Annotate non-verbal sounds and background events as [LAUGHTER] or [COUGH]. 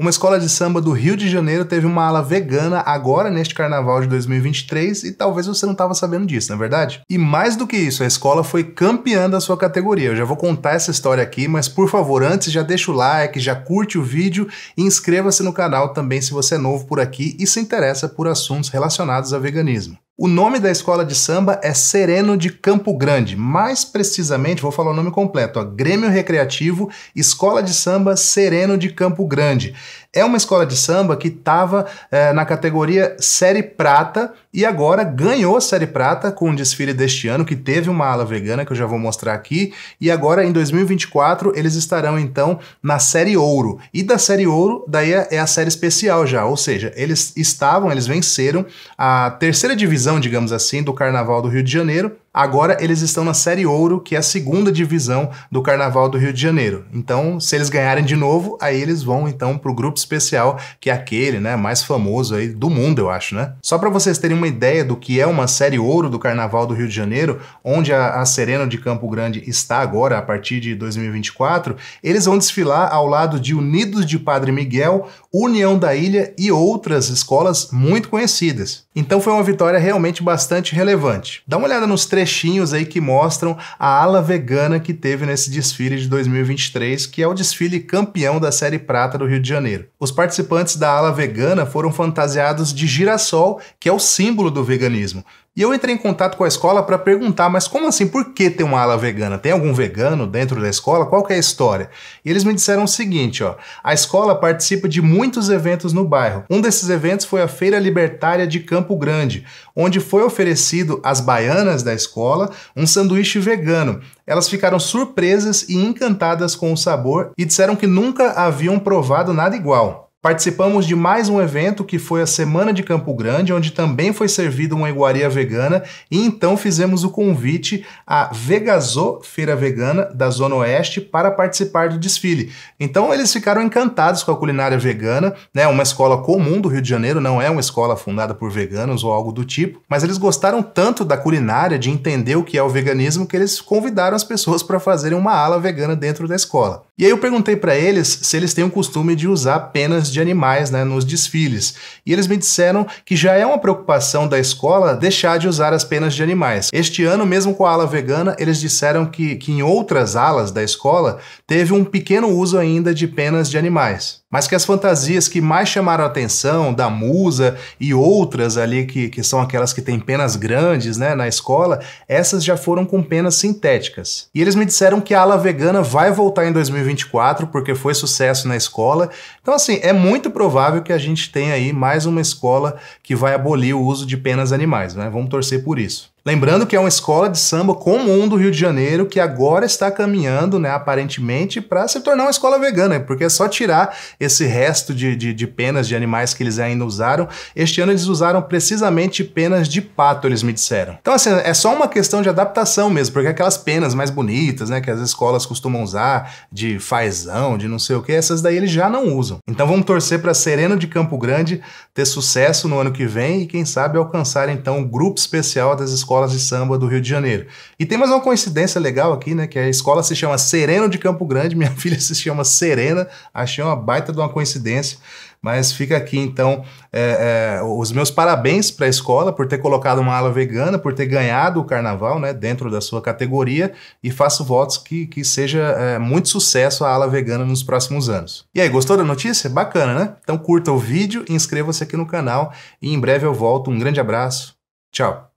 Uma escola de samba do Rio de Janeiro teve uma ala vegana agora neste carnaval de 2023 e talvez você não estava sabendo disso, não é verdade? E mais do que isso, a escola foi campeã da sua categoria. Eu já vou contar essa história aqui, mas por favor, antes já deixa o like, já curte o vídeo e inscreva-se no canal também se você é novo por aqui e se interessa por assuntos relacionados ao veganismo. O nome da escola de samba é Sereno de Campo Grande, mais precisamente, vou falar o nome completo, ó, Grêmio Recreativo Escola de Samba Sereno de Campo Grande. É uma escola de samba que estava é, eh, na categoria Série Prata e agora ganhou a Série Prata com o desfile deste ano, que teve uma ala vegana, que eu já vou mostrar aqui. E agora, em 2024, eles estarão então na Série Ouro. E da Série Ouro, daí é, é a Série Especial já, ou seja, eles estavam, eles venceram a terceira divisão, digamos assim, do Carnaval do Rio de Janeiro Agora eles estão na Série Ouro, que é a segunda divisão do Carnaval do Rio de Janeiro. Então, se eles ganharem de novo, aí eles vão então para o grupo especial, que é aquele, né, mais famoso aí do mundo, eu acho, né? Só para vocês terem uma ideia do que é uma Série Ouro do Carnaval do Rio de Janeiro, onde a, a Sereno de Campo Grande está agora a partir de 2024, eles vão desfilar ao lado de Unidos de Padre Miguel, União da Ilha e outras escolas muito conhecidas. Então foi uma vitória realmente bastante relevante. Dá uma olhada nos trechinhos aí que mostram a ala vegana que teve nesse desfile de 2023, que é o desfile campeão da Série Prata do Rio de Janeiro. Os participantes da ala vegana foram fantasiados de girassol, que é o símbolo do veganismo. E eu entrei em contato com a escola para perguntar, mas como assim? Por que tem uma ala vegana? Tem algum vegano dentro da escola? Qual que é a história? E eles me disseram o seguinte, ó: a escola participa de muitos eventos no bairro. Um desses eventos foi a Feira Libertária de Campo Campo Grande, onde foi oferecido às baianas da escola um sanduíche vegano. Elas ficaram surpresas e encantadas com o sabor e disseram que nunca haviam provado nada igual. Participamos de mais um evento que foi a Semana de Campo Grande, onde também foi servida uma iguaria vegana, e então fizemos o convite à Vegazô Feira Vegana da Zona Oeste para participar do desfile. Então eles ficaram encantados com a culinária vegana, né? Uma escola comum do Rio de Janeiro, não é uma escola fundada por veganos ou algo do tipo, mas eles gostaram tanto da culinária, de entender o que é o veganismo, que eles convidaram as pessoas para fazerem uma ala vegana dentro da escola. E aí eu perguntei para eles se eles têm o costume de usar apenas de de animais né, nos desfiles. E eles me disseram que já é uma preocupação da escola deixar de usar as penas de animais. Este ano, mesmo com a ala vegana, eles disseram que, que em outras alas da escola teve um pequeno uso ainda de penas de animais. Mas que as fantasias que mais chamaram a atenção, da musa e outras ali que, que são aquelas que têm penas grandes né, na escola, essas já foram com penas sintéticas. E eles me disseram que a ala vegana vai voltar em 2024 porque foi sucesso na escola. Então, assim, é muito provável que a gente tenha aí mais uma escola que vai abolir o uso de penas animais, né? Vamos torcer por isso. Lembrando que é uma escola de samba comum do Rio de Janeiro que agora está caminhando, né, aparentemente, para se tornar uma escola vegana, porque é só tirar esse resto de, de, de penas de animais que eles ainda usaram. Este ano eles usaram precisamente penas de pato, eles me disseram. Então, assim, é só uma questão de adaptação mesmo, porque aquelas penas mais bonitas, né, que as escolas costumam usar, de fazão, de não sei o que, essas daí eles já não usam. Então vamos torcer para Sereno de Campo Grande ter sucesso no ano que vem e, quem sabe, alcançar então o um grupo especial das escolas escolas de samba do Rio de Janeiro. E tem mais uma coincidência legal aqui, né? Que a escola se chama Sereno de Campo Grande, [LAUGHS] minha filha se chama Serena. Achei uma baita de uma coincidência. Mas fica aqui então é, é, os meus parabéns para a escola por ter colocado uma ala vegana, por ter ganhado o carnaval né, dentro da sua categoria e faço votos que, que seja é, muito sucesso a ala vegana nos próximos anos. E aí, gostou da notícia? Bacana, né? Então curta o vídeo, inscreva-se aqui no canal e em breve eu volto. Um grande abraço, tchau!